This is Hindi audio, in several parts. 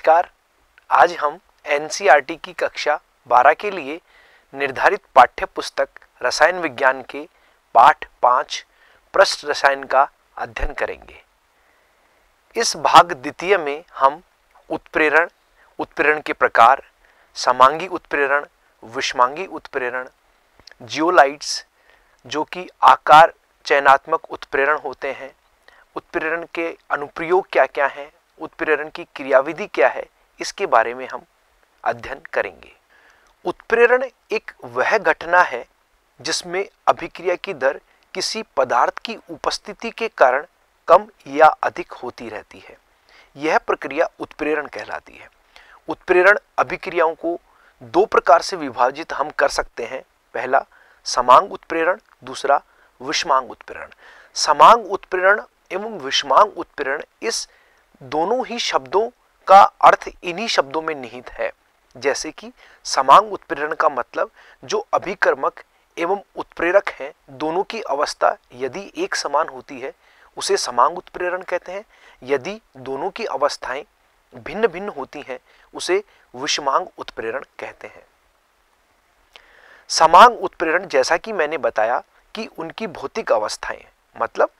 नमस्कार आज हम एन e की कक्षा 12 के लिए निर्धारित पाठ्य पुस्तक रसायन विज्ञान के पाठ पांच पृष्ठ रसायन का अध्ययन करेंगे इस भाग द्वितीय में हम उत्प्रेरण उत्प्रेरण के प्रकार समांगी उत्प्रेरण विषमांगी उत्प्रेरण जियोलाइट्स जो कि आकार चयनात्मक उत्प्रेरण होते हैं उत्प्रेरण के अनुप्रयोग क्या क्या हैं उत्प्रेरण की क्रियाविधि क्या है इसके बारे में हम अध्ययन करेंगे उत्प्रेरण एक वह घटना है जिसमें अभिक्रिया की दर किसी पदार्थ की उपस्थिति के कारण कम या अधिक होती रहती है यह प्रक्रिया उत्प्रेरण कहलाती है उत्प्रेरण अभिक्रियाओं को दो प्रकार से विभाजित हम कर सकते हैं पहला समांग उत्प्रेरण दूसरा विषमांग उत्प्रेरण समांग उत्प्रेरण एवं विषमांग उत्प्रेरण इस दोनों ही शब्दों का अर्थ इन्हीं शब्दों में निहित है जैसे कि समांग उत्प्रेरण का मतलब जो अभिकर्मक एवं उत्प्रेरक है दोनों की अवस्था यदि एक समान होती है उसे समांग उत्प्रेरण कहते हैं यदि दोनों की अवस्थाएं भिन्न भिन्न होती हैं उसे विषमांग उत्प्रेरण कहते हैं समांग उत्प्रेरण जैसा कि मैंने बताया कि उनकी भौतिक अवस्थाएं मतलब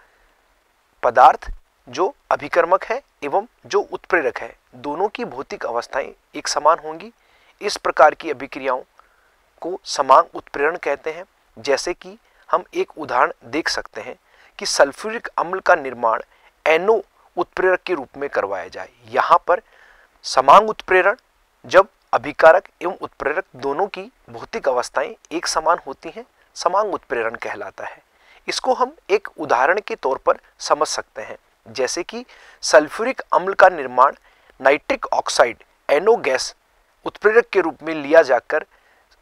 पदार्थ जो अभिकर्मक है एवं जो उत्प्रेरक है दोनों की भौतिक अवस्थाएं एक समान होंगी इस प्रकार की अभिक्रियाओं को समांग उत्प्रेरण कहते हैं जैसे कि हम एक उदाहरण देख सकते हैं कि सल्फ्यूरिक अम्ल का निर्माण एनो उत्प्रेरक के रूप में करवाया जाए यहाँ पर समांग उत्प्रेरण जब अभिकारक एवं उत्प्रेरक दोनों की भौतिक अवस्थाएं एक समान होती हैं समांग उत्प्रेरण कहलाता है इसको हम एक उदाहरण के तौर पर समझ सकते हैं जैसे कि सल्फ्यूरिक अम्ल का निर्माण नाइट्रिक ऑक्साइड एनो गैस उत्प्रेरक के रूप में लिया जाकर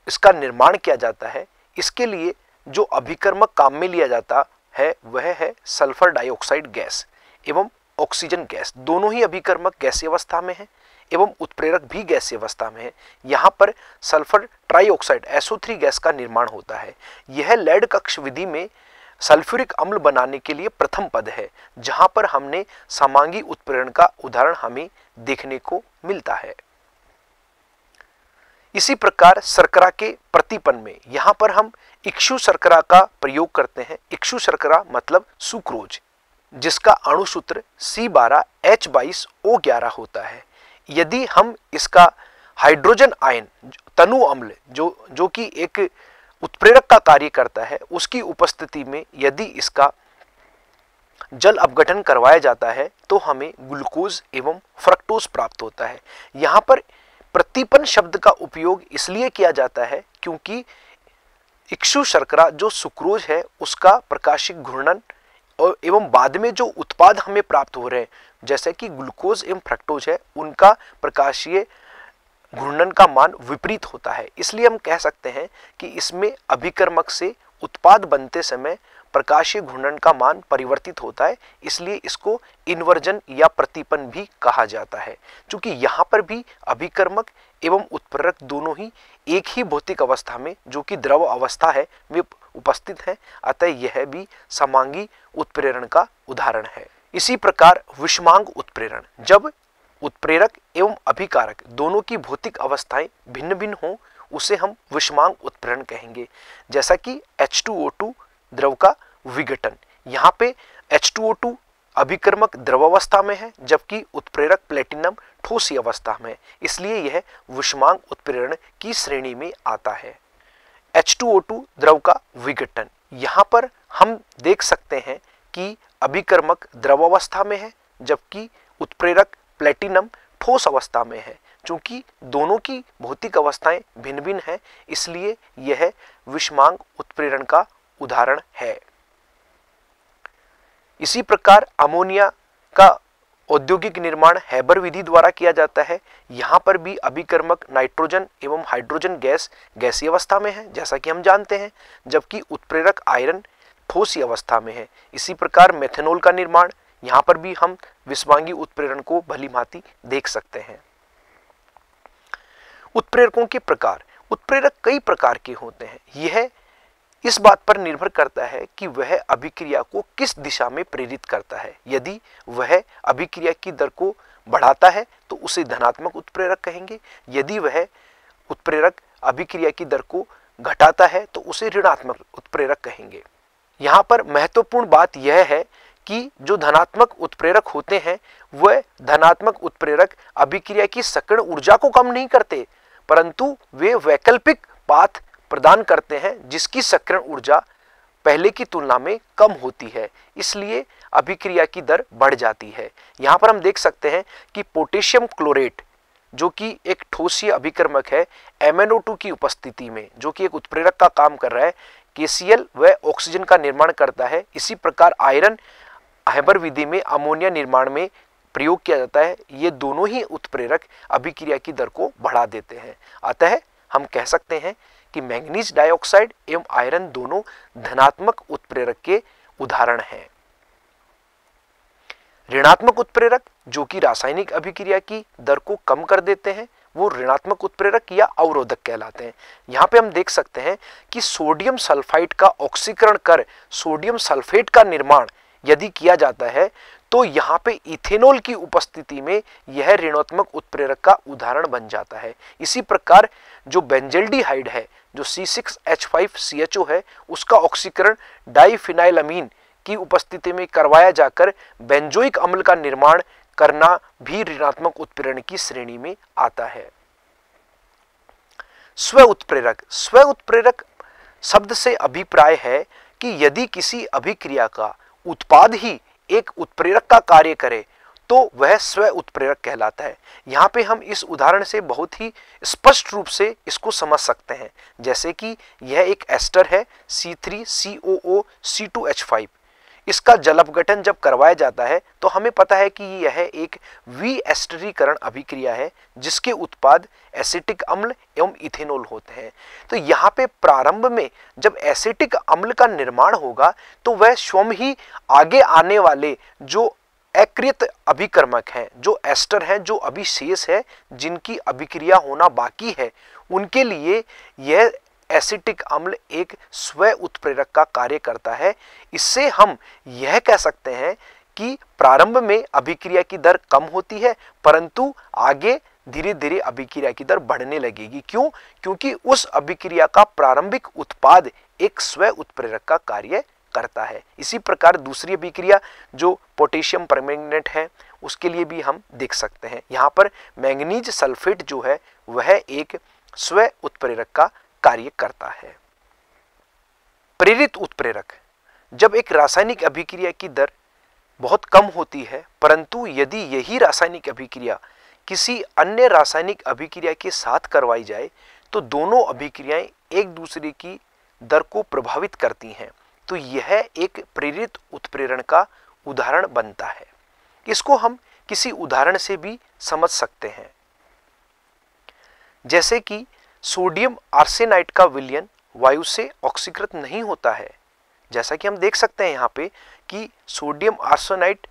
इसका निर्माण किया जाता है इसके लिए जो अभिकर्मक काम में लिया जाता है वह है सल्फर डाइऑक्साइड गैस एवं ऑक्सीजन गैस दोनों ही अभिकर्मक गैसी अवस्था में है एवं उत्प्रेरक भी गैसी अवस्था में है यहाँ पर सल्फर ट्राईऑक्साइड SO3 गैस का निर्माण होता है यह लेड कक्ष विधि में सल्फ्यूरिक अम्ल बनाने के लिए प्रथम पद है जहां पर हमने समांगी उत्प्रेरण का उदाहरण हमें देखने को मिलता है इसी प्रकार शर्करा के प्रतिपन में यहां पर हम इक्षु शर्करा का प्रयोग करते हैं इक्षु शर्करा मतलब सुक्रोज जिसका अणुसूत्र सी बारह एच बाईस ओ ग्यारह होता है यदि हम इसका हाइड्रोजन आयन तनु अम्ल जो जो कि एक उत्प्रेरक का कार्य करता है उसकी उपस्थिति में यदि इसका जल अपघटन करवाया जाता है तो हमें ग्लूकोज एवं फ्रक्टोज प्राप्त होता है यहाँ पर प्रतिपन शब्द का उपयोग इसलिए किया जाता है क्योंकि इक्षु शर्करा जो सुक्रोज है उसका प्रकाशिक घूर्णन और एवं बाद में जो उत्पाद हमें प्राप्त हो रहे हैं जैसे कि ग्लूकोज एवं फ्रक्टोज है उनका प्रकाशीय घूर्णन का मान विपरीत होता है इसलिए हम कह सकते हैं कि इसमें अभिकर्मक से उत्पाद बनते समय प्रकाशीय घूर्णन का मान परिवर्तित होता है इसलिए इसको इन्वर्जन या प्रतिपन भी कहा जाता है क्योंकि यहाँ पर भी अभिकर्मक एवं उत्प्रेरक दोनों ही एक ही भौतिक अवस्था में जो कि द्रव अवस्था है वे उपस्थित हैं अतः यह भी समांगी उत्प्रेरण का उदाहरण है इसी प्रकार विषमांग उत्प्रेरण जब उत्प्रेरक एवं अभिकारक दोनों की भौतिक अवस्थाएं भिन्न भिन्न हों उसे हम विषमांग उत्प्रेरण कहेंगे जैसा कि H2O2 द्रव का विघटन यहाँ पे H2O2 अभिक्रमक द्रवावस्था में है जबकि उत्प्रेरक प्लेटिनम ठोसी अवस्था में इसलिए यह विषमांग उत्प्रेरण की श्रेणी में आता है H2O2 द्रव का विघटन यहाँ पर हम देख सकते हैं कि अभिकर्मक द्रवावस्था में है जबकि उत्प्रेरक प्लेटिनम ठोस अवस्था में है चूंकि दोनों की भौतिक अवस्थाएं भिन्न भिन्न हैं इसलिए यह विषमांग उत्प्रेरण का उदाहरण है इसी प्रकार अमोनिया का औद्योगिक निर्माण हैबर विधि द्वारा किया जाता है यहाँ पर भी अभिकर्मक नाइट्रोजन एवं हाइड्रोजन गैस गैसीय अवस्था में है जैसा कि हम जानते हैं जबकि उत्प्रेरक आयरन ठोसी अवस्था में है इसी प्रकार मेथेनॉल का निर्माण यहाँ पर भी हम विश्वांगी उत्प्रेरण को भली भांति देख सकते हैं उत्प्रेरकों के प्रकार उत्प्रेरक कई प्रकार के होते हैं यह इस बात पर निर्भर करता है कि वह अभिक्रिया को किस दिशा में प्रेरित करता है यदि वह अभिक्रिया की दर को बढ़ाता है तो उसे धनात्मक उत्प्रेरक कहेंगे यदि वह उत्प्रेरक अभिक्रिया की दर को घटाता है तो उसे ऋणात्मक उत्प्रेरक कहेंगे यहाँ पर महत्वपूर्ण बात यह है कि जो धनात्मक उत्प्रेरक होते हैं वह धनात्मक उत्प्रेरक अभिक्रिया की सकड़ ऊर्जा को कम नहीं करते परंतु वे वैकल्पिक पाथ प्रदान करते हैं जिसकी सकर्ण ऊर्जा पहले की तुलना में कम होती है इसलिए अभिक्रिया की दर बढ़ जाती है यहाँ पर हम देख सकते हैं कि पोटेशियम क्लोरेट जो कि एक ठोसीय अभिक्रमक है MnO2 की उपस्थिति में जो कि एक उत्प्रेरक का काम कर रहा है KCl वह ऑक्सीजन का निर्माण करता है इसी प्रकार आयरन हैबर विधि में अमोनिया निर्माण में प्रयोग किया जाता है ये दोनों ही उत्प्रेरक अभिक्रिया की दर को बढ़ा देते हैं अतः हम कह सकते हैं कि मैंगनीज डाइऑक्साइड एवं आयरन दोनों धनात्मक उत्प्रेरक के उदाहरण हैं ऋणात्मक उत्प्रेरक जो कि रासायनिक अभिक्रिया की दर को कम कर देते हैं वो ऋणात्मक उत्प्रेरक या अवरोधक कहलाते हैं यहाँ पे हम देख सकते हैं कि सोडियम सल्फाइड का ऑक्सीकरण कर सोडियम सल्फेट का निर्माण यदि किया जाता है तो यहाँ पे इथेनॉल की उपस्थिति में यह ऋणात्मक उत्प्रेरक का उदाहरण बन जाता है इसी प्रकार जो बेंजेल्डिहाइड है जो C6H5CHO है उसका ऑक्सीकरण डाइफिनाइलमीन की उपस्थिति में करवाया जाकर बेंजोइक अम्ल का निर्माण करना भी ऋणात्मक उत्प्रेरण की श्रेणी में आता है स्व उत्प्रेरक स्व उत्प्रेरक शब्द से अभिप्राय है कि यदि किसी अभिक्रिया का उत्पाद ही एक उत्प्रेरक का कार्य करे तो वह स्व उत्प्रेरक कहलाता है यहाँ पे हम इस उदाहरण से बहुत ही स्पष्ट रूप से इसको समझ सकते हैं जैसे कि यह एक एस्टर है टू एच C2H5 इसका जल जब करवाया जाता है तो हमें पता है कि यह एक वी एस्टरीकरण अभिक्रिया है जिसके उत्पाद एसिटिक अम्ल एवं इथेनॉल होते हैं तो यहाँ पे प्रारंभ में जब एसिटिक अम्ल का निर्माण होगा तो वह स्वयं ही आगे आने वाले जो एकृत अभिकर्मक हैं जो एस्टर हैं जो अभिशेष है जिनकी अभिक्रिया होना बाकी है उनके लिए यह एसिटिक अम्ल एक स्व उत्प्रेरक का कार्य करता है इससे हम यह कह सकते हैं कि प्रारंभ में अभिक्रिया की दर कम होती है परंतु आगे धीरे धीरे अभिक्रिया की दर बढ़ने लगेगी क्यों क्योंकि उस अभिक्रिया का प्रारंभिक उत्पाद एक स्व उत्प्रेरक का कार्य करता है इसी प्रकार दूसरी अभिक्रिया जो पोटेशियम परमैंगनेट है उसके लिए भी हम देख सकते हैं यहाँ पर मैंगनीज सल्फेट जो है वह एक स्व उत्प्रेरक का कार्य करता है प्रेरित उत्प्रेरक जब एक रासायनिक अभिक्रिया की दर बहुत कम होती है परंतु यदि यही रासायनिक अभिक्रिया किसी अन्य रासायनिक अभिक्रिया के साथ करवाई जाए तो दोनों अभिक्रियाएं एक दूसरे की दर को प्रभावित करती हैं तो यह एक प्रेरित उत्प्रेरण का उदाहरण बनता है इसको हम किसी उदाहरण से भी समझ सकते हैं जैसे कि सोडियम आर्सेनाइट का विलयन वायु से ऑक्सीकृत नहीं होता है जैसा कि हम देख सकते हैं यहाँ पे कि सोडियम आर्सेनाइट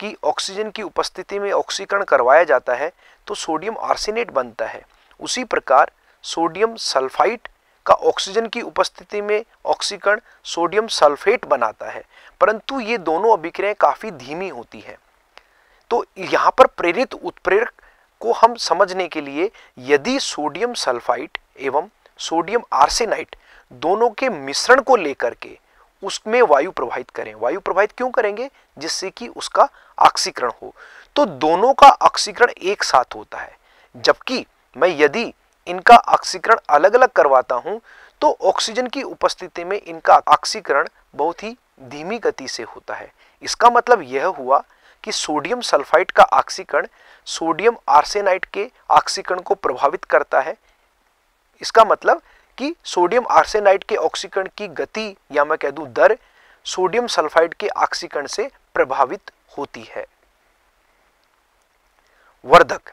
की ऑक्सीजन की उपस्थिति में ऑक्सीकरण करवाया जाता है तो सोडियम आर्सेनेट बनता है उसी प्रकार सोडियम सल्फाइट का ऑक्सीजन की उपस्थिति में ऑक्सीकरण सोडियम सल्फेट बनाता है परंतु ये दोनों अभिक्रियाएं काफ़ी धीमी होती हैं तो यहाँ पर प्रेरित उत्प्रेरक को हम समझने के लिए यदि सोडियम सल्फाइट एवं सोडियम आर्सेनाइट दोनों के मिश्रण को लेकर के उसमें वायु प्रवाहित करें वायु प्रवाहित क्यों करेंगे जिससे कि उसका ऑक्सीकरण हो तो दोनों का ऑक्सीकरण एक साथ होता है जबकि मैं यदि इनका ऑक्सीकरण अलग अलग करवाता हूं तो ऑक्सीजन की उपस्थिति में इनका ऑक्सीकरण बहुत ही धीमी गति से होता है इसका मतलब यह हुआ कि सोडियम सल्फाइड का ऑक्सीकरण सोडियम आर्सेनाइट के ऑक्सीकरण को प्रभावित करता है इसका मतलब कि सोडियम आर्सेनाइड के ऑक्सीकरण की गति या मैं कह दूं दर सोडियम सल्फाइड के ऑक्सीकरण से प्रभावित होती है वर्धक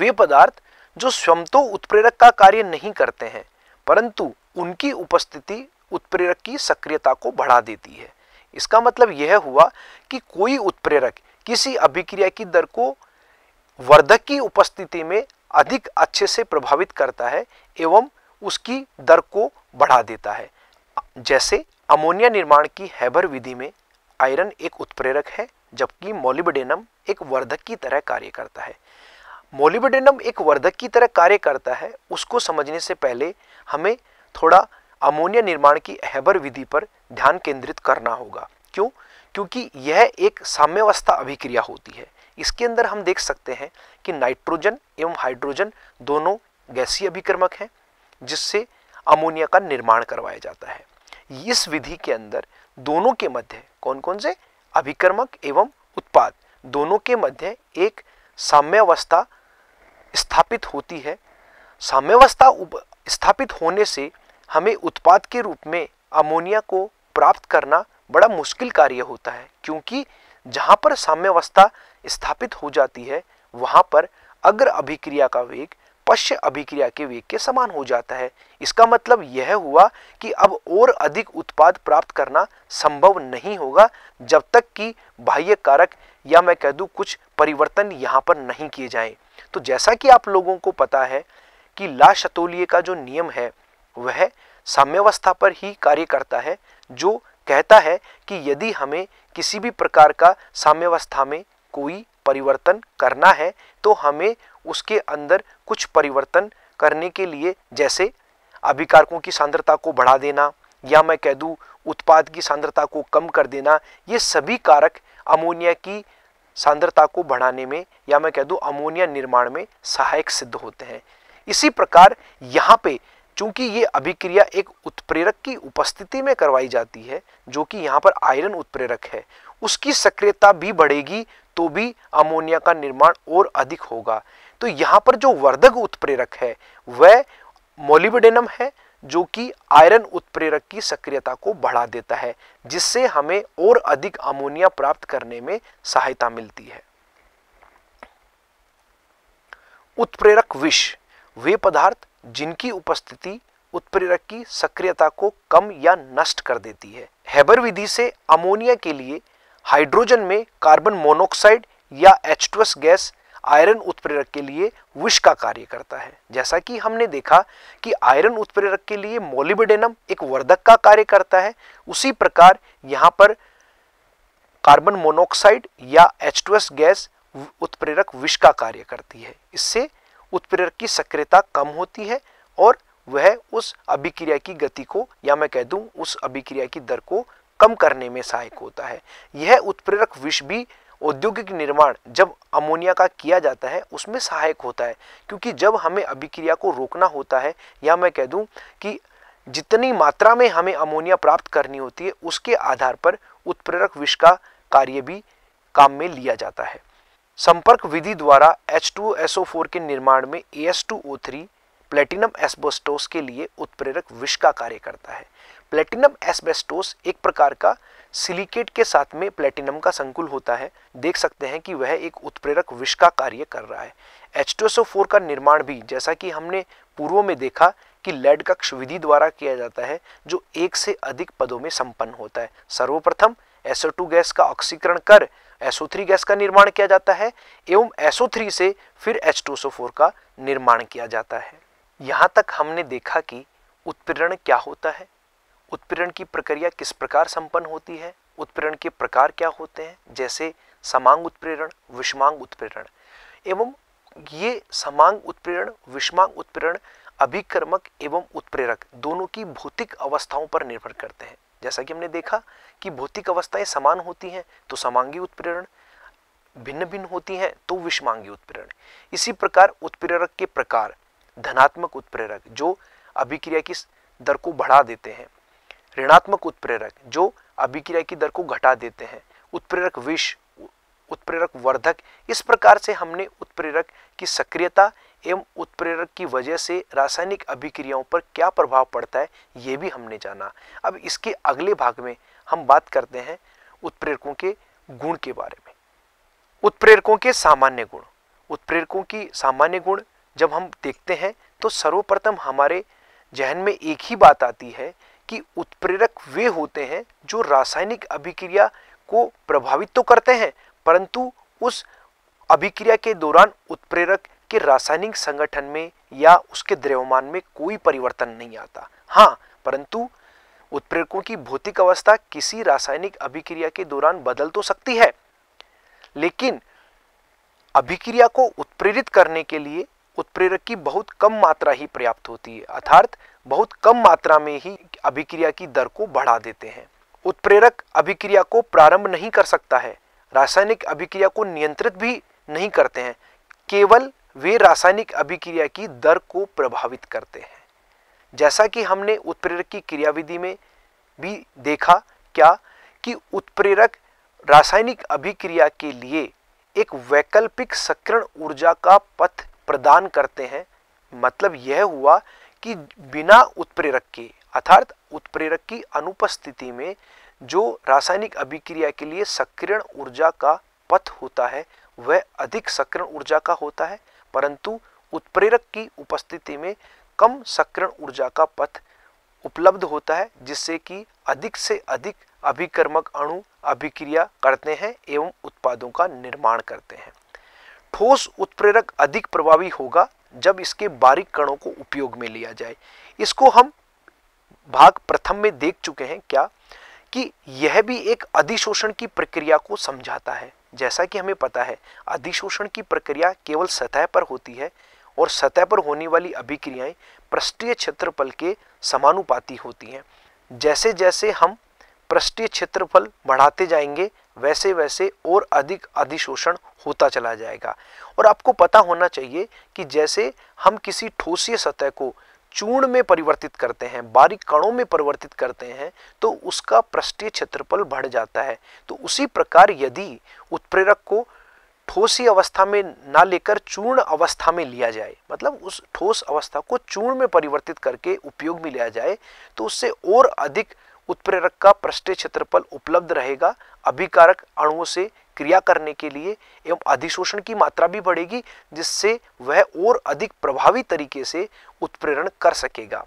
वे पदार्थ जो स्वमतो उत्प्रेरक का कार्य नहीं करते हैं परंतु उनकी उपस्थिति उत्प्रेरक की सक्रियता को बढ़ा देती है इसका मतलब यह हुआ कि कोई उत्प्रेरक किसी अभिक्रिया की दर को वर्धक की उपस्थिति में अधिक अच्छे से प्रभावित करता है एवं उसकी दर को बढ़ा देता है जैसे अमोनिया निर्माण की हैबर विधि में आयरन एक उत्प्रेरक है जबकि मोलिबडेनम एक वर्धक की तरह कार्य करता है मोलिबडेनम एक वर्धक की तरह कार्य करता है उसको समझने से पहले हमें थोड़ा अमोनिया निर्माण की हैबर विधि पर ध्यान केंद्रित करना होगा क्यों क्योंकि यह एक साम्यवस्था अभिक्रिया होती है इसके अंदर हम देख सकते हैं कि नाइट्रोजन एवं हाइड्रोजन दोनों गैसीय अभिक्रमक हैं जिससे अमोनिया का निर्माण करवाया जाता है इस विधि के अंदर दोनों के मध्य कौन कौन से अभिक्रमक एवं उत्पाद दोनों के मध्य एक साम्यवस्था स्थापित होती है उप स्थापित होने से हमें उत्पाद के रूप में अमोनिया को प्राप्त करना बड़ा मुश्किल कार्य होता है क्योंकि जहाँ पर साम्यवस्था स्थापित हो जाती है वहाँ पर अग्र अभिक्रिया का वेग पश्य अभिक्रिया के वेग के समान हो जाता है इसका मतलब यह हुआ कि अब और अधिक उत्पाद प्राप्त करना संभव नहीं होगा जब तक कि बाह्य कारक या मैं कह दूं कुछ परिवर्तन यहाँ पर नहीं किए जाएं। तो जैसा कि आप लोगों को पता है कि ला शतोलिये का जो नियम है वह साम्यवस्था पर ही कार्य करता है जो कहता है कि यदि हमें किसी भी प्रकार का साम्यवस्था में कोई परिवर्तन करना है तो हमें उसके अंदर कुछ परिवर्तन करने के लिए जैसे अभिकारकों की सांद्रता को बढ़ा देना या मैं कह दूँ उत्पाद की सांद्रता को कम कर देना ये सभी कारक अमोनिया की सांद्रता को बढ़ाने में या मैं कह दूँ अमोनिया निर्माण में सहायक सिद्ध होते हैं इसी प्रकार यहाँ पे चूंकि ये अभिक्रिया एक उत्प्रेरक की उपस्थिति में करवाई जाती है जो कि यहाँ पर आयरन उत्प्रेरक है उसकी सक्रियता भी बढ़ेगी तो भी अमोनिया का निर्माण और अधिक होगा तो यहाँ पर जो वर्धक उत्प्रेरक है वह मोलिबेनम है जो कि आयरन उत्प्रेरक की सक्रियता को बढ़ा देता है जिससे हमें और अधिक अमोनिया प्राप्त करने में सहायता मिलती है उत्प्रेरक विष वे पदार्थ जिनकी उपस्थिति उत्प्रेरक की सक्रियता को कम या नष्ट कर देती है हैबर विधि से अमोनिया के लिए हाइड्रोजन में कार्बन मोनोक्साइड या एच गैस आयरन उत्प्रेरक के लिए विष का कार्य करता है जैसा कि हमने देखा कि आयरन उत्प्रेरक के लिए मोलिबेडेनम एक वर्धक का कार्य करता है उसी प्रकार यहाँ पर कार्बन मोनोक्साइड या एच गैस उत्प्रेरक विष का कार्य करती है इससे उत्प्रेरक की सक्रियता कम होती है और वह उस अभिक्रिया की गति को या मैं कह दूं उस अभिक्रिया की दर को कम करने में सहायक होता है यह उत्प्रेरक विष भी औद्योगिक निर्माण जब अमोनिया का किया जाता है उसमें सहायक होता है क्योंकि जब हमें अभिक्रिया को रोकना होता है या मैं कह दूं कि जितनी मात्रा में हमें अमोनिया प्राप्त करनी होती है उसके आधार पर उत्प्रेरक विष का कार्य भी काम में लिया जाता है संपर्क विधि द्वारा H2SO4 के निर्माण में AS2O3 प्लेटिनम एस्बेस्टोस के लिए उत्प्रेरक विष का कार्य करता है प्लेटिनम एस्बेस्टोस एक प्रकार का सिलिकेट के साथ में प्लेटिनम का संकुल होता है देख सकते हैं कि वह एक उत्प्रेरक विष का कार्य कर रहा है H2SO4 का निर्माण भी जैसा कि हमने पूर्व में देखा कि लेड कक्ष विधि द्वारा किया जाता है जो एक से अधिक पदों में संपन्न होता है सर्वप्रथम SO2 गैस का ऑक्सीकरण कर SO3 गैस का निर्माण किया जाता है एवं SO3 से फिर H2SO4 का निर्माण किया जाता है यहाँ तक हमने देखा कि उत्प्रेरण क्या होता है उत्प्रेरण की प्रक्रिया किस प्रकार संपन्न होती है उत्प्रेरण के प्रकार क्या होते हैं जैसे समांग उत्प्रेरण विषमांग उत्प्रेरण एवं ये समांग उत्प्रेरण विषमांग उत्प्रेरण अभिक्रमक एवं उत्प्रेरक दोनों की भौतिक अवस्थाओं पर निर्भर करते हैं जैसा कि हमने देखा कि भौतिक अवस्थाएं समान होती हैं तो समांगी उत्प्रेरण भिन्न भिन्न होती हैं तो विषमांगी उत्प्रेरण इसी प्रकार उत्प्रेरक के प्रकार धनात्मक उत्प्रेरक जो अभिक्रिया की दर को बढ़ा देते हैं ऋणात्मक उत्प्रेरक जो अभिक्रिया की दर को घटा देते हैं उत्प्रेरक विष उत्प्रेरक वर्धक इस प्रकार से हमने उत्प्रेरक की सक्रियता एवं उत्प्रेरक की वजह से रासायनिक अभिक्रियाओं पर क्या प्रभाव पड़ता है ये भी हमने जाना अब इसके अगले भाग में हम बात करते हैं उत्प्रेरकों के गुण के बारे में उत्प्रेरकों के सामान्य गुण उत्प्रेरकों की सामान्य गुण जब हम देखते हैं तो सर्वप्रथम हमारे जहन में एक ही बात आती है कि उत्प्रेरक वे होते हैं जो रासायनिक अभिक्रिया को प्रभावित तो करते हैं परंतु उस अभिक्रिया के दौरान उत्प्रेरक कि रासायनिक संगठन में या उसके द्रव्यमान में कोई परिवर्तन नहीं आता हाँ परंतु उत्प्रेरकों की भौतिक अवस्था किसी रासायनिक अभिक्रिया के दौरान बदल तो सकती है लेकिन अभिक्रिया को उत्प्रेरित करने के लिए उत्प्रेरक की बहुत कम मात्रा ही पर्याप्त होती है अर्थात बहुत कम मात्रा में ही अभिक्रिया की दर को बढ़ा देते हैं उत्प्रेरक अभिक्रिया को प्रारंभ नहीं कर सकता है रासायनिक अभिक्रिया को नियंत्रित भी नहीं करते हैं केवल वे रासायनिक अभिक्रिया की दर को प्रभावित करते हैं जैसा कि हमने उत्प्रेरक की क्रियाविधि में भी देखा क्या कि उत्प्रेरक रासायनिक अभिक्रिया के लिए एक वैकल्पिक सक्रण ऊर्जा का पथ प्रदान करते हैं मतलब यह हुआ कि बिना उत्प्रेरक के अर्थात उत्प्रेरक की अनुपस्थिति में जो रासायनिक अभिक्रिया के लिए सक्रिय ऊर्जा का पथ होता है वह अधिक सक्रिय ऊर्जा का होता है परंतु उत्प्रेरक की उपस्थिति में कम सक्रण ऊर्जा का पथ उपलब्ध होता है जिससे कि अधिक से अधिक अभिकर्मक अणु अभिक्रिया करते हैं एवं उत्पादों का निर्माण करते हैं ठोस उत्प्रेरक अधिक प्रभावी होगा जब इसके बारीक कणों को उपयोग में लिया जाए इसको हम भाग प्रथम में देख चुके हैं क्या कि यह भी एक अधिशोषण की प्रक्रिया को समझाता है जैसा कि हमें पता है अधिशोषण की प्रक्रिया केवल सतह पर होती है और सतह पर होने वाली अभिक्रियाएं पृष्ठीय क्षेत्रफल के समानुपाती होती हैं जैसे जैसे हम पृष्ठीय क्षेत्रफल बढ़ाते जाएंगे वैसे वैसे और अधिक अधिशोषण होता चला जाएगा और आपको पता होना चाहिए कि जैसे हम किसी ठोसीय सतह को चूर्ण में परिवर्तित करते हैं बारीक कणों में परिवर्तित करते हैं तो उसका पृष्ठीय क्षेत्रफल बढ़ जाता है तो उसी प्रकार यदि उत्प्रेरक को ठोसी अवस्था में ना लेकर चूर्ण अवस्था में लिया जाए मतलब उस ठोस अवस्था को चूर्ण में परिवर्तित करके उपयोग में लिया जाए तो उससे और अधिक उत्प्रेरक का पृष्ठीय क्षेत्रफल उपलब्ध रहेगा अभिकारक अणुओं से क्रिया करने के लिए एवं अधिशोषण की मात्रा भी बढ़ेगी जिससे वह और अधिक प्रभावी तरीके से उत्प्रेरण कर सकेगा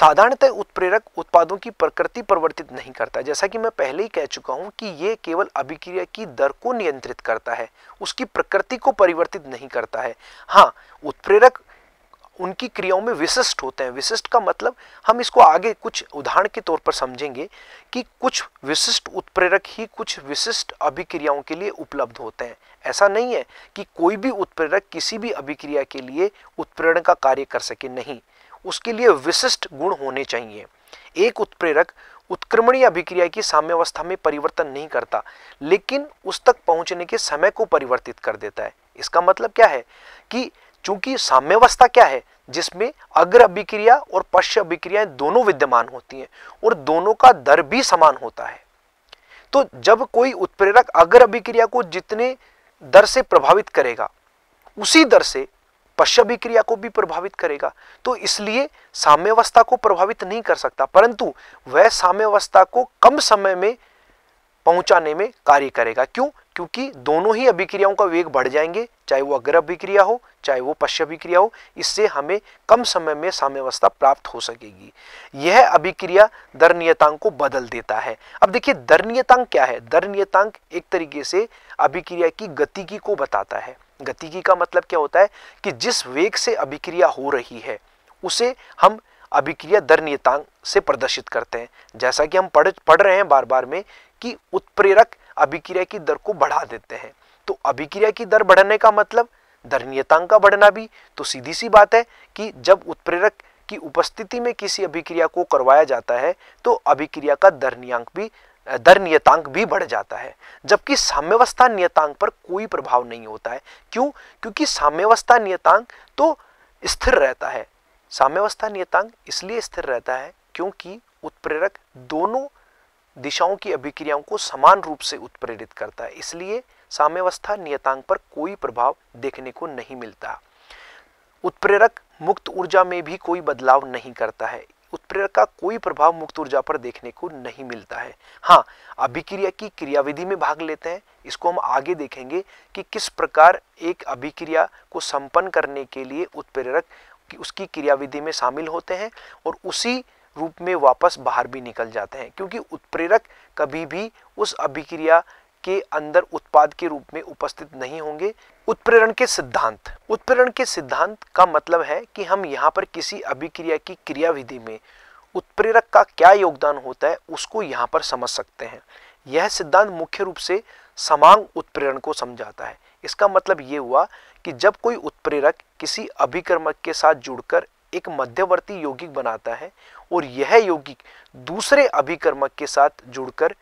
साधारणतः उत्प्रेरक उत्पादों की प्रकृति परिवर्तित नहीं करता जैसा कि मैं पहले ही कह चुका हूं कि यह केवल अभिक्रिया की दर को नियंत्रित करता है उसकी प्रकृति को परिवर्तित नहीं करता है हाँ उत्प्रेरक उनकी क्रियाओं में विशिष्ट होते हैं विशिष्ट का मतलब हम इसको आगे कुछ उदाहरण के तौर पर समझेंगे कि कुछ विशिष्ट उत्प्रेरक ही कुछ विशिष्ट अभिक्रियाओं के लिए उपलब्ध होते हैं ऐसा नहीं है कि कोई भी उत्प्रेरक किसी भी अभिक्रिया के लिए उत्प्रेरण का कार्य कर सके नहीं उसके लिए विशिष्ट गुण होने चाहिए एक उत्प्रेरक उत्क्रमणीय अभिक्रिया की साम्यावस्था में परिवर्तन नहीं करता लेकिन उस तक पहुंचने के समय को परिवर्तित कर देता है इसका मतलब क्या है कि चूंकि साम्यवस्था क्या है जिसमें अग्र अभिक्रिया और पश्च अभिक्रियाएं दोनों विद्यमान होती हैं और दोनों का दर भी समान होता है तो जब कोई उत्प्रेरक अग्र अभिक्रिया को जितने दर से प्रभावित करेगा उसी दर से पश्च अभिक्रिया को भी प्रभावित करेगा तो इसलिए साम्यवस्था को प्रभावित नहीं कर सकता परंतु वह साम्यवस्था को कम समय में पहुंचाने में कार्य करेगा क्यों क्योंकि दोनों ही अभिक्रियाओं का वेग बढ़ जाएंगे चाहे वो अग्र अभिक्रिया हो चाहे वो पश्य अभिक्रिया हो इससे हमें कम समय में साम्यवस्था प्राप्त हो सकेगी यह अभिक्रिया दरनीयतांक को बदल देता है अब देखिए दरनीयतांक क्या है दरनीयतांक एक तरीके से अभिक्रिया की गतिकी को बताता है गतिकी का मतलब क्या होता है कि जिस वेग से अभिक्रिया हो रही है उसे हम अभिक्रिया दरनीयतांक से प्रदर्शित करते हैं जैसा कि हम पढ़ पढ़ रहे हैं बार बार में कि उत्प्रेरक अभिक्रिया की दर को बढ़ा देते हैं तो अभिक्रिया की दर बढ़ने का मतलब धरणीयतांक का बढ़ना भी तो सीधी सी बात है कि जब उत्प्रेरक की उपस्थिति में किसी अभिक्रिया को करवाया जाता है तो अभिक्रिया का दर भी दर नियतांक भी बढ़ जाता है जबकि साम्यवस्था नियतांक पर कोई प्रभाव नहीं होता है क्यों क्योंकि साम्यवस्था नियतांक तो स्थिर रहता है साम्यवस्था नियतांक इसलिए स्थिर रहता है क्योंकि उत्प्रेरक दोनों दिशाओं की अभिक्रियाओं को समान रूप से उत्प्रेरित करता है इसलिए साम्यवस्था नियतांक पर कोई प्रभाव देखने को नहीं मिलता उत्प्रेरक मुक्त ऊर्जा में भी कोई बदलाव नहीं करता है उत्प्रेरक का कोई प्रभाव मुक्त ऊर्जा पर देखने को नहीं मिलता है हाँ अभिक्रिया की क्रियाविधि में भाग लेते हैं इसको हम आगे देखेंगे कि किस प्रकार एक अभिक्रिया को संपन्न करने के लिए उत्प्रेरक कि उसकी क्रियाविधि में शामिल होते हैं और उसी रूप में वापस बाहर भी निकल जाते हैं क्योंकि उत्प्रेरक कभी भी उस अभिक्रिया के अंदर उत्पाद के रूप में उपस्थित नहीं होंगे उत्प्रेरण के सिद्धांत उत्प्रेरण के सिद्धांत का मतलब है कि हम यहाँ पर किसी अभिक्रिया की क्रियाविधि में उत्प्रेरक का क्या योगदान होता है उसको यहाँ पर समझ सकते हैं यह सिद्धांत मुख्य रूप से समांग उत्प्रेरण को समझाता है इसका मतलब ये हुआ कि जब कोई उत्प्रेरक किसी अभिक्रमक के साथ जुड़कर एक मध्यवर्ती यौगिक बनाता है और यह यौगिक दूसरे अभिक्रमक के साथ जुड़कर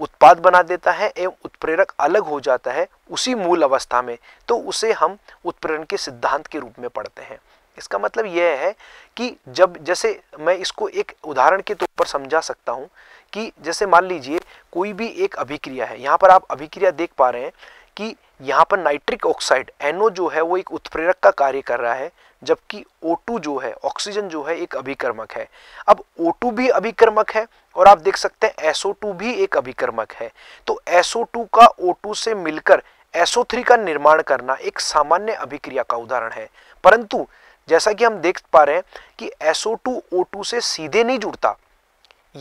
उत्पाद बना देता है एवं उत्प्रेरक अलग हो जाता है उसी मूल अवस्था में तो उसे हम उत्प्रेरण के सिद्धांत के रूप में पढ़ते हैं इसका मतलब यह है कि जब जैसे मैं इसको एक उदाहरण के तौर पर समझा सकता हूँ कि जैसे मान लीजिए कोई भी एक अभिक्रिया है यहाँ पर आप अभिक्रिया देख पा रहे हैं कि यहाँ पर नाइट्रिक ऑक्साइड एनओ जो है वो एक उत्प्रेरक का कार्य कर रहा है जबकि ओ जो है ऑक्सीजन जो है एक अभिक्रमक है अब ओ भी अभिक्रमक है और आप देख सकते हैं SO2 भी एक अभिकर्मक है तो SO2 का O2 से मिलकर SO3 का निर्माण करना एक सामान्य अभिक्रिया का उदाहरण है परंतु जैसा कि हम देख पा रहे हैं कि SO2 O2 से सीधे नहीं जुड़ता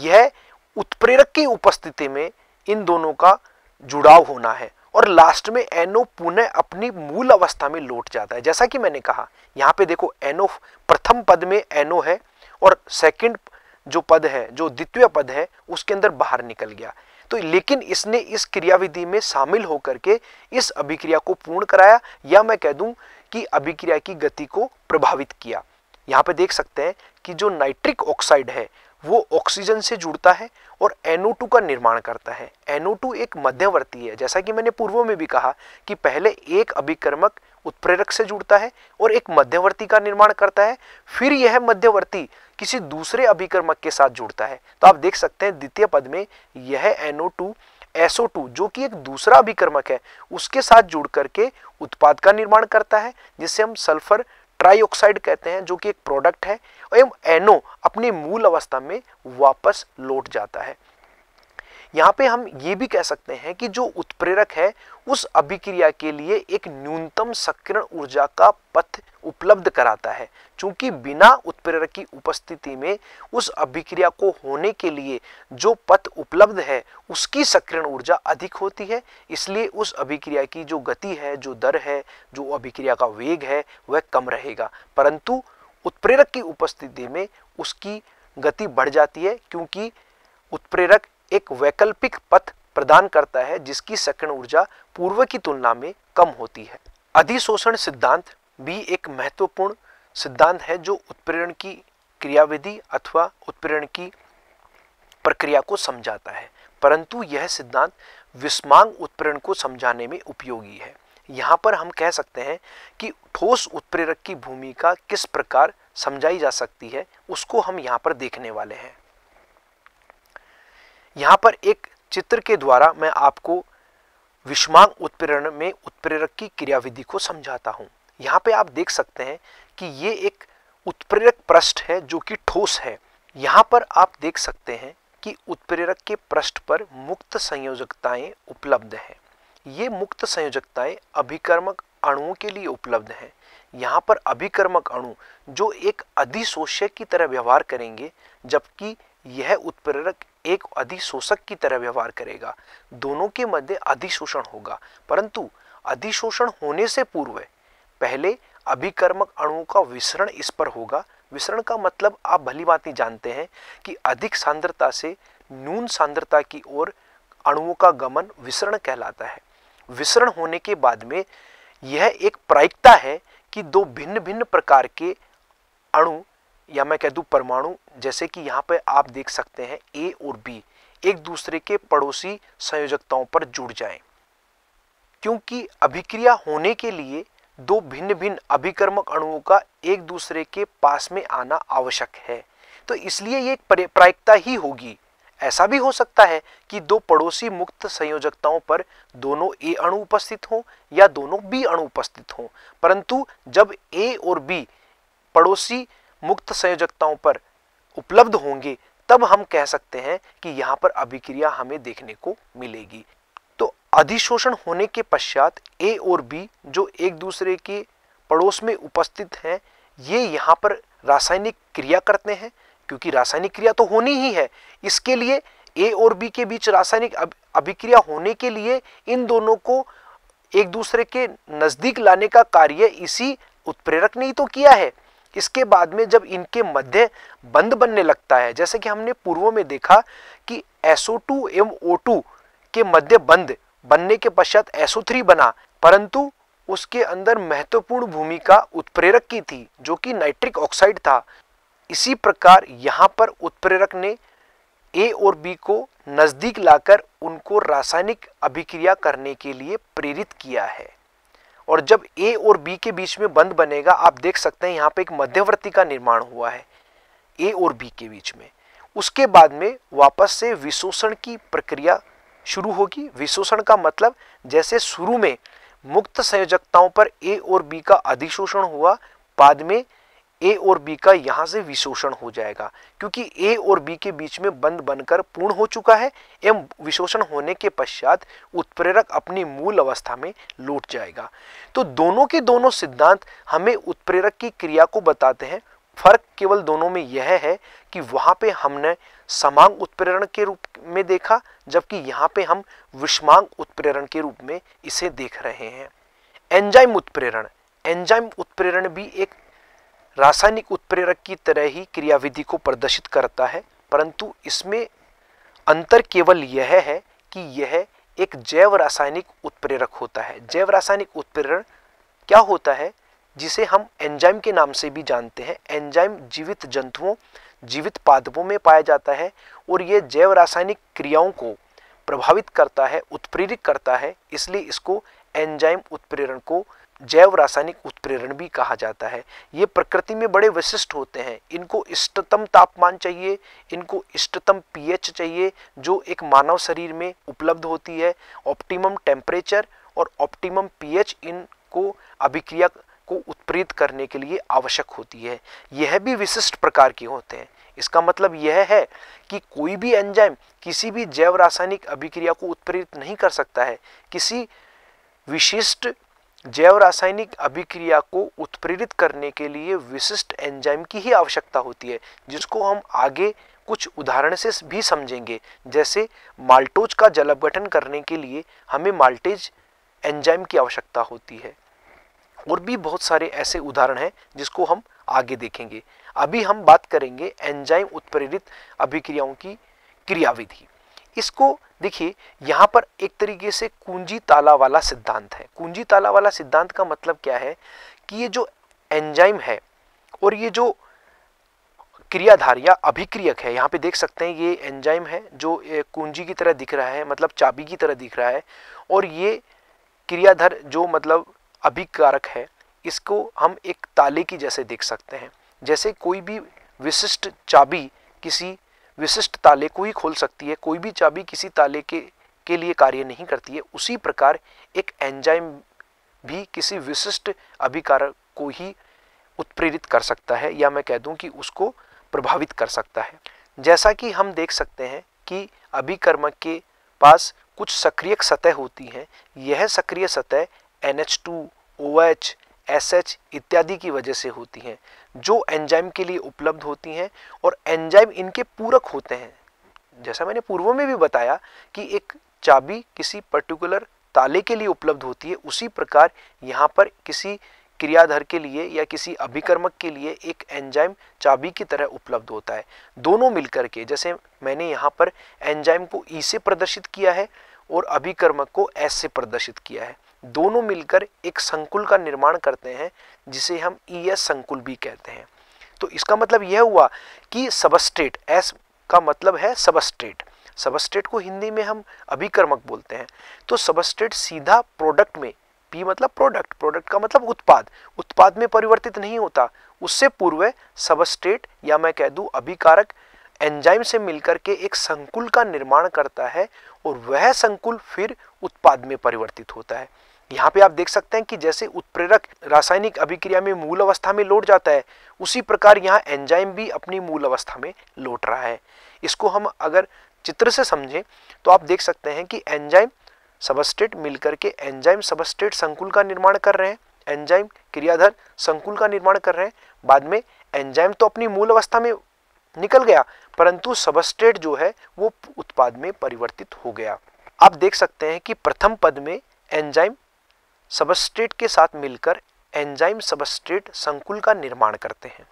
यह उत्प्रेरक की उपस्थिति में इन दोनों का जुड़ाव होना है और लास्ट में एनो पुनः अपनी मूल अवस्था में लौट जाता है जैसा कि मैंने कहा यहाँ पे देखो एनो प्रथम पद में एनो है और सेकंड जो पद है जो द्वितीय पद है उसके अंदर बाहर निकल गया तो लेकिन इसने इस क्रियाविधि में शामिल होकर के इस अभिक्रिया को पूर्ण कराया या मैं कह दूं कि अभिक्रिया की गति को प्रभावित किया यहाँ पे देख सकते हैं कि जो नाइट्रिक ऑक्साइड है वो ऑक्सीजन से जुड़ता है और NO2 का निर्माण करता है NO2 एक मध्यवर्ती है जैसा कि मैंने पूर्व में भी कहा कि पहले एक अभिक्रमक उत्प्रेरक से जुड़ता है और एक मध्यवर्ती का निर्माण करता है फिर यह मध्यवर्ती किसी दूसरे अभिक्रमक के साथ जुड़ता है तो आप देख सकते हैं द्वितीय पद में यह NO2 SO2 जो कि एक दूसरा अभिक्रमक है उसके साथ जुड़ करके उत्पाद का निर्माण करता है जिसे हम सल्फर ट्राइऑक्साइड कहते हैं जो कि एक प्रोडक्ट है एवं एनो अपनी मूल अवस्था में वापस लौट जाता है यहाँ पे हम ये भी कह सकते हैं कि जो उत्प्रेरक है उस अभिक्रिया के लिए एक न्यूनतम सक्रिय ऊर्जा का पथ उपलब्ध कराता है क्योंकि बिना उत्प्रेरक की उपस्थिति में उस अभिक्रिया को होने के लिए जो पथ उपलब्ध है उसकी सक्रिय ऊर्जा अधिक होती है इसलिए उस अभिक्रिया की जो गति है जो दर है जो अभिक्रिया का वेग है वह कम रहेगा परंतु उत्प्रेरक की उपस्थिति में उसकी गति बढ़ जाती है क्योंकि उत्प्रेरक एक वैकल्पिक पथ प्रदान करता है जिसकी सेकंड ऊर्जा पूर्व की तुलना में कम होती है अधिशोषण सिद्धांत भी एक महत्वपूर्ण सिद्धांत है जो उत्प्रेरण की क्रियाविधि अथवा उत्प्रेरण की प्रक्रिया को समझाता है परंतु यह सिद्धांत विस्मांग उत्प्रेरण को समझाने में उपयोगी है यहाँ पर हम कह सकते हैं कि ठोस उत्प्रेरक की भूमिका किस प्रकार समझाई जा सकती है उसको हम यहाँ पर देखने वाले हैं यहाँ पर एक चित्र के द्वारा मैं आपको विषमांग उत्प्रेरण में उत्प्रेरक की क्रियाविधि को समझाता हूँ यहाँ पे आप देख सकते हैं कि ये एक उत्प्रेरक पृष्ठ है जो कि ठोस है यहाँ पर आप देख सकते हैं कि उत्प्रेरक के पृष्ठ पर मुक्त संयोजकताएं उपलब्ध हैं ये मुक्त संयोजकताएं अभिकर्मक अणुओं के लिए उपलब्ध हैं यहाँ पर अभिकर्मक अणु जो एक अधिशोष्य की तरह व्यवहार करेंगे जबकि यह उत्प्रेरक एक अधिशोषक की तरह व्यवहार करेगा दोनों के मध्य अधिशोषण होगा परंतु अधिशोषण होने से पूर्व पहले अभिकर्मक अणुओं का विसरण इस पर होगा विसरण का मतलब आप भली बात ही जानते हैं कि अधिक सांद्रता से न्यून सांद्रता की ओर अणुओं का गमन विसरण कहलाता है विसरण होने के बाद में यह एक प्रायिकता है कि दो भिन्न भिन्न प्रकार के अणु या मैं कह दूँ परमाणु जैसे कि यहाँ पे आप देख सकते हैं ए और बी एक दूसरे के पड़ोसी संयोजकताओं पर जुड़ जाएं क्योंकि अभिक्रिया होने के लिए दो भिन्न भिन्न अभिकर्मक अणुओं का एक दूसरे के पास में आना आवश्यक है तो इसलिए ये एक प्रायिकता ही होगी ऐसा भी हो सकता है कि दो पड़ोसी मुक्त संयोजकताओं पर दोनों ए अणु उपस्थित हों या दोनों बी अणु उपस्थित हों परंतु जब ए और बी पड़ोसी मुक्त संयोजकताओं पर उपलब्ध होंगे तब हम कह सकते हैं कि यहाँ पर अभिक्रिया हमें देखने को मिलेगी तो अधिशोषण होने के पश्चात ए और बी जो एक दूसरे के पड़ोस में उपस्थित हैं ये यहाँ पर रासायनिक क्रिया करते हैं क्योंकि रासायनिक क्रिया तो होनी ही है इसके लिए ए और बी के बीच रासायनिक अभिक्रिया होने के लिए इन दोनों को एक दूसरे के नज़दीक लाने का कार्य इसी उत्प्रेरक ने ही तो किया है इसके बाद में जब इनके मध्य बंद बनने लगता है जैसे कि हमने पूर्व में देखा कि SO2 एवं O2 के मध्य बंद बनने के पश्चात SO3 बना परंतु उसके अंदर महत्वपूर्ण भूमिका उत्प्रेरक की थी जो कि नाइट्रिक ऑक्साइड था इसी प्रकार यहाँ पर उत्प्रेरक ने ए और बी को नज़दीक लाकर उनको रासायनिक अभिक्रिया करने के लिए प्रेरित किया है और जब ए और बी के बीच में बंद बनेगा आप देख सकते हैं यहाँ पे एक मध्यवर्ती का निर्माण हुआ है ए और बी के बीच में उसके बाद में वापस से विशोषण की प्रक्रिया शुरू होगी विशोषण का मतलब जैसे शुरू में मुक्त संयोजकताओं पर ए और बी का अधिशोषण हुआ बाद में ए और बी का यहाँ से विशोषण हो जाएगा क्योंकि ए और बी के बीच में बंद बनकर पूर्ण हो चुका है एवं विशोषण होने के पश्चात उत्प्रेरक अपनी मूल अवस्था में लौट जाएगा तो दोनों के दोनों सिद्धांत हमें उत्प्रेरक की क्रिया को बताते हैं फर्क केवल दोनों में यह है कि वहां पे हमने समांग उत्प्रेरण के रूप में देखा जबकि यहाँ पे हम विषमांग उत्प्रेरण के रूप में इसे देख रहे हैं एंजाइम उत्प्रेरण एंजाइम उत्प्रेरण भी एक रासायनिक उत्प्रेरक की तरह ही क्रियाविधि को प्रदर्शित करता है परंतु इसमें अंतर केवल यह है कि यह एक जैव रासायनिक उत्प्रेरक होता है जैव रासायनिक उत्प्रेरण क्या होता है जिसे हम एंजाइम के नाम से भी जानते हैं एंजाइम जीवित जंतुओं जीवित पादपों में पाया जाता है और यह जैव रासायनिक क्रियाओं को प्रभावित करता है उत्प्रेरित करता है इसलिए इसको एंजाइम उत्प्रेरण को जैव रासायनिक उत्प्रेरण भी कहा जाता है ये प्रकृति में बड़े विशिष्ट होते हैं इनको इष्टतम तापमान चाहिए इनको इष्टतम पीएच चाहिए जो एक मानव शरीर में उपलब्ध होती है ऑप्टिमम टेम्परेचर और ऑप्टिमम पीएच इनको अभिक्रिया को उत्प्रेरित करने के लिए आवश्यक होती है यह भी विशिष्ट प्रकार के होते हैं इसका मतलब यह है कि कोई भी एंजाइम किसी भी जैव रासायनिक अभिक्रिया को उत्प्रेरित नहीं कर सकता है किसी विशिष्ट जैव रासायनिक अभिक्रिया को उत्प्रेरित करने के लिए विशिष्ट एंजाइम की ही आवश्यकता होती है जिसको हम आगे कुछ उदाहरण से भी समझेंगे जैसे माल्टोज का जल अपघटन करने के लिए हमें माल्टेज एंजाइम की आवश्यकता होती है और भी बहुत सारे ऐसे उदाहरण हैं जिसको हम आगे देखेंगे अभी हम बात करेंगे एंजाइम उत्प्रेरित अभिक्रियाओं की क्रियाविधि इसको देखिए यहाँ पर एक तरीके से कुंजी ताला वाला सिद्धांत है कुंजी ताला वाला सिद्धांत का मतलब क्या है कि ये जो एंजाइम है और ये जो क्रियाधार या अभिक्रियक है यहाँ पे देख सकते हैं ये एंजाइम है जो कुंजी की तरह दिख रहा है मतलब चाबी की तरह दिख रहा है और ये क्रियाधार जो मतलब अभिकारक है इसको हम एक ताले की जैसे देख सकते हैं जैसे कोई भी विशिष्ट चाबी किसी विशिष्ट ताले को ही खोल सकती है कोई भी चाबी किसी ताले के के लिए कार्य नहीं करती है उसी प्रकार एक एंजाइम भी किसी विशिष्ट अभिकारक को ही उत्प्रेरित कर सकता है या मैं कह दूं कि उसको प्रभावित कर सकता है जैसा कि हम देख सकते हैं कि अभिकर्मक के पास कुछ सक्रिय सतह होती हैं यह सक्रिय सतह N H two O H S H इत्यादि की वजह से होती हैं जो एंजाइम के लिए उपलब्ध होती हैं और एंजाइम इनके पूरक होते हैं जैसा मैंने पूर्व में भी बताया कि एक चाबी किसी पर्टिकुलर ताले के लिए उपलब्ध होती है उसी प्रकार यहाँ पर किसी क्रियाधर के लिए या किसी अभिकर्मक के लिए एक एंजाइम चाबी की तरह उपलब्ध होता है दोनों मिलकर के जैसे मैंने यहाँ पर एंजाइम को ई से प्रदर्शित किया है और अभिकर्मक को एस से प्रदर्शित किया है दोनों मिलकर एक संकुल का निर्माण करते हैं जिसे हम ई e एस संकुल भी कहते हैं तो इसका मतलब यह हुआ कि सबस्ट्रेट एस का मतलब है सबस्ट्रेट सबस्ट्रेट को हिंदी में हम अभिकर्मक बोलते हैं तो सबस्ट्रेट सीधा प्रोडक्ट में पी मतलब प्रोडक्ट प्रोडक्ट का मतलब उत्पाद उत्पाद में परिवर्तित नहीं होता उससे पूर्व सबस्ट्रेट या मैं कह दू अभिकारक एंजाइम से मिलकर के एक संकुल का निर्माण करता है और वह संकुल फिर उत्पाद में परिवर्तित होता है यहाँ पे आप देख सकते हैं कि जैसे उत्प्रेरक रासायनिक अभिक्रिया में मूल अवस्था में लौट जाता है उसी प्रकार यहाँ एंजाइम भी अपनी मूल अवस्था में लौट रहा है इसको हम अगर चित्र से समझें तो आप देख सकते हैं कि एंजाइम सबस्टेट मिलकर के एंजाइम सबस्टेट संकुल का निर्माण कर रहे हैं एंजाइम क्रियाधर संकुल का निर्माण कर रहे हैं बाद में एंजाइम तो अपनी मूल अवस्था में निकल गया परंतु सबस्टेट जो है वो उत्पाद में परिवर्तित हो गया आप देख सकते हैं कि प्रथम पद में एंजाइम सबस्ट्रेट के साथ मिलकर एंजाइम सबस्ट्रेट संकुल का निर्माण करते हैं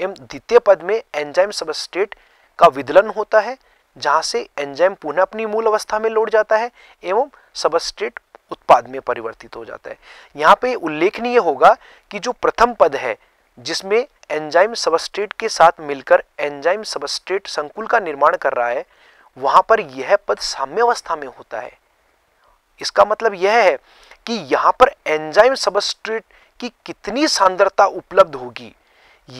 एवं द्वितीय पद में एंजाइम सबस्ट्रेट का विदलन होता है जहाँ से एंजाइम पुनः अपनी मूल अवस्था में लौट जाता है एवं सबस्ट्रेट उत्पाद में परिवर्तित हो जाता है यहाँ पे उल्लेखनीय होगा कि जो प्रथम पद है जिसमें एंजाइम सबस्ट्रेट के साथ मिलकर एंजाइम सबस्ट्रेट संकुल का निर्माण कर रहा है वहाँ पर यह पद साम्यावस्था में होता है इसका मतलब यह है कि यहाँ पर एंजाइम सबस्ट्रेट की कितनी सांद्रता उपलब्ध होगी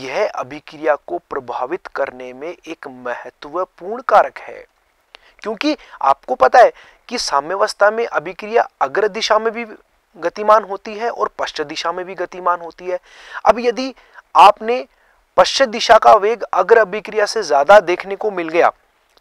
यह अभिक्रिया को प्रभावित करने में एक महत्वपूर्ण कारक है क्योंकि आपको पता है कि साम्यवस्था में अभिक्रिया अग्र दिशा में भी गतिमान होती है और पश्चिम दिशा में भी गतिमान होती है अब यदि आपने पश्चिम दिशा का वेग अग्र अभिक्रिया से ज्यादा देखने को मिल गया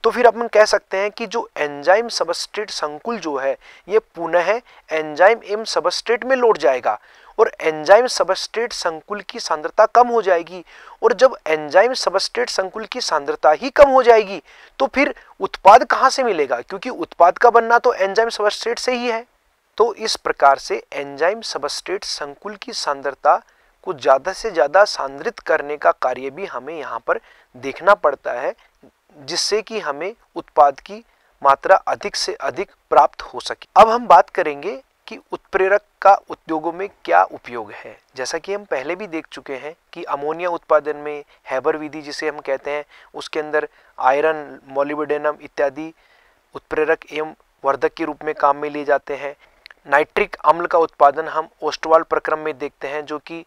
तो फिर अपन कह सकते हैं कि जो एंजाइम सबस्ट्रेट संकुल जो है ये पुनः एंजाइम एम सबस्ट्रेट में लौट जाएगा और एंजाइम सबस्ट्रेट संकुल की सांद्रता कम हो जाएगी और जब एंजाइम सबस्ट्रेट संकुल की सांद्रता ही कम हो जाएगी तो फिर उत्पाद कहाँ से मिलेगा क्योंकि उत्पाद का बनना तो एंजाइम सबस्ट्रेट से ही है तो इस प्रकार से एंजाइम सबस्ट्रेट संकुल की सांद्रता को ज़्यादा से ज़्यादा सांद्रित करने का कार्य भी हमें यहाँ पर देखना पड़ता है जिससे कि हमें उत्पाद की मात्रा अधिक से अधिक प्राप्त हो सके अब हम बात करेंगे कि उत्प्रेरक का उद्योगों में क्या उपयोग है जैसा कि हम पहले भी देख चुके हैं कि अमोनिया उत्पादन में हैबर विधि जिसे हम कहते हैं उसके अंदर आयरन मोलिबेडेनम इत्यादि उत्प्रेरक एवं वर्धक के रूप में काम में लिए जाते हैं नाइट्रिक अम्ल का उत्पादन हम ओस्टवाल प्रक्रम में देखते हैं जो कि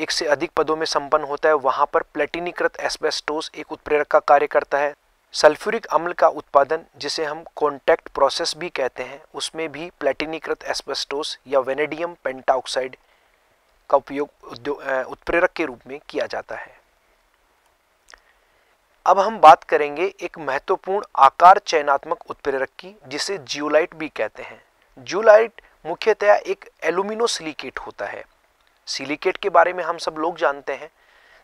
एक से अधिक पदों में संपन्न होता है वहाँ पर प्लेटिनीकृत एस्बेस्टोस एक उत्प्रेरक का कार्य करता है सल्फ्यूरिक अम्ल का उत्पादन जिसे हम कॉन्टैक्ट प्रोसेस भी कहते हैं उसमें भी प्लेटिनीकृत एस्बेस्टोस या वेनेडियम पेंटाऑक्साइड का उपयोग उत्प्रेरक के रूप में किया जाता है अब हम बात करेंगे एक महत्वपूर्ण आकार चयनात्मक उत्प्रेरक की जिसे जियोलाइट भी कहते हैं जियोलाइट मुख्यतया एक एल्यूमिनो सिलिकेट होता है सिलिकेट के बारे में हम सब लोग जानते हैं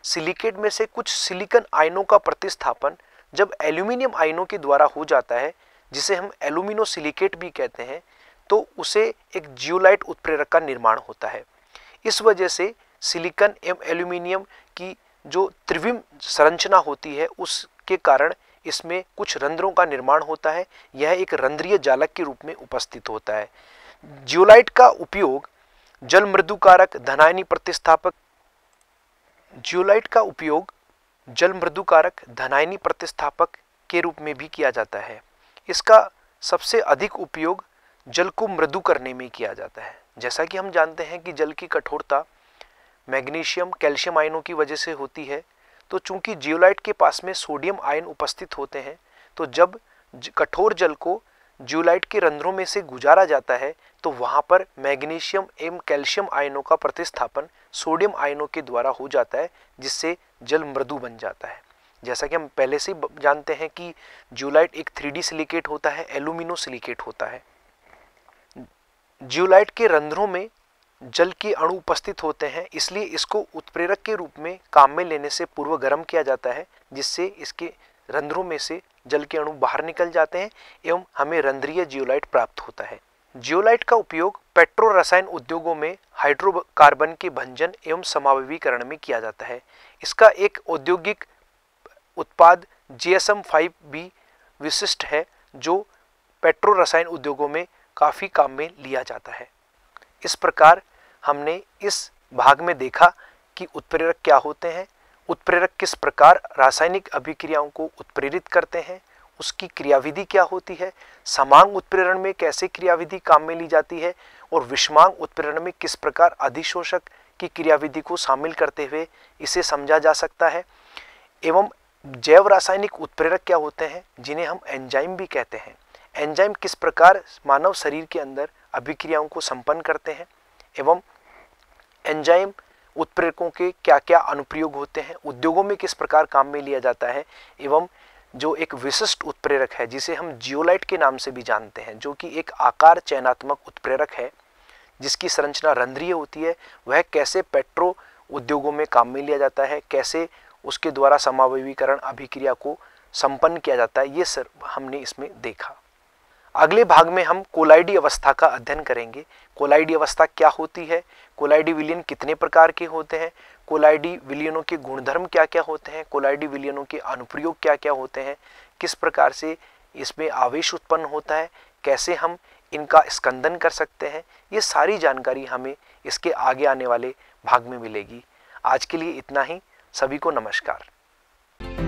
सिलिकेट में से कुछ सिलिकन आयनों का प्रतिस्थापन जब एल्यूमिनियम आयनों के द्वारा हो जाता है जिसे हम एल्यूमिनो सिलिकेट भी कहते हैं तो उसे एक जियोलाइट उत्प्रेरक का निर्माण होता है इस वजह से सिलिकन एवं एल्यूमिनियम की जो त्रिविम संरचना होती है उसके कारण इसमें कुछ रंध्रों का निर्माण होता है यह एक रंध्रीय जालक के रूप में उपस्थित होता है जियोलाइट का उपयोग जल मृदु कारक धनायनी प्रतिस्थापक जियोलाइट का उपयोग जल मृदु कारक धनायनी प्रतिस्थापक के रूप में भी किया जाता है इसका सबसे अधिक उपयोग जल को मृदु करने में किया जाता है जैसा कि हम जानते हैं कि जल की कठोरता मैग्नीशियम कैल्शियम आयनों की वजह से होती है तो चूंकि जियोलाइट के पास में सोडियम आयन उपस्थित होते हैं तो जब कठोर जल को ज्यूलाइट के रंध्रों में से गुजारा जाता है तो वहाँ पर मैग्नीशियम एवं कैल्शियम आयनों का प्रतिस्थापन सोडियम आयनों के द्वारा हो जाता है जिससे जल मृदु बन जाता है जैसा कि हम पहले से जानते हैं कि ज्यूलाइट एक थ्री सिलिकेट होता है एलुमिनो सिलिकेट होता है ज्यूलाइट के रंध्रों में जल के अणु उपस्थित होते हैं इसलिए इसको उत्प्रेरक के रूप में काम में लेने से पूर्व गर्म किया जाता है जिससे इसके रंध्रों में से जल के अणु बाहर निकल जाते हैं एवं हमें रंध्रीय जियोलाइट प्राप्त होता है जियोलाइट का उपयोग पेट्रो रसायन उद्योगों में हाइड्रोकार्बन के भंजन एवं समावीकरण में किया जाता है इसका एक औद्योगिक उत्पाद जी एस एम फाइव भी विशिष्ट है जो पेट्रो रसायन उद्योगों में काफ़ी काम में लिया जाता है इस प्रकार हमने इस भाग में देखा कि उत्प्रेरक क्या होते हैं उत्प्रेरक किस प्रकार रासायनिक अभिक्रियाओं को उत्प्रेरित करते हैं उसकी क्रियाविधि क्या होती है समांग उत्प्रेरण में कैसे क्रियाविधि काम में ली जाती है और विषमांग उत्प्रेरण में किस प्रकार अधिशोषक की क्रियाविधि को शामिल करते हुए इसे समझा जा सकता है एवं जैव रासायनिक उत्प्रेरक क्या होते हैं जिन्हें हम एंजाइम भी कहते हैं एंजाइम किस प्रकार मानव शरीर के अंदर अभिक्रियाओं को संपन्न करते हैं एवं एंजाइम उत्प्रेरकों के क्या क्या अनुप्रयोग होते हैं उद्योगों में किस प्रकार काम में लिया जाता है एवं जो एक विशिष्ट उत्प्रेरक है जिसे हम जियोलाइट के नाम से भी जानते हैं जो कि एक आकार चयनात्मक उत्प्रेरक है जिसकी संरचना रंध्रीय होती है वह कैसे पेट्रो उद्योगों में काम में लिया जाता है कैसे उसके द्वारा समावीकरण अभिक्रिया को संपन्न किया जाता है ये सर हमने इसमें देखा अगले भाग में हम कोलाइडी अवस्था का अध्ययन करेंगे कोलाइडी अवस्था क्या होती है कोलाइडी विलियन कितने प्रकार के होते हैं कोलाइडी विलियनों के गुणधर्म क्या क्या होते हैं कोलाइडी विलियनों के अनुप्रयोग क्या क्या होते हैं किस प्रकार से इसमें आवेश उत्पन्न होता है कैसे हम इनका स्कंदन कर सकते हैं ये सारी जानकारी हमें इसके आगे आने वाले भाग में मिलेगी आज के लिए इतना ही सभी को नमस्कार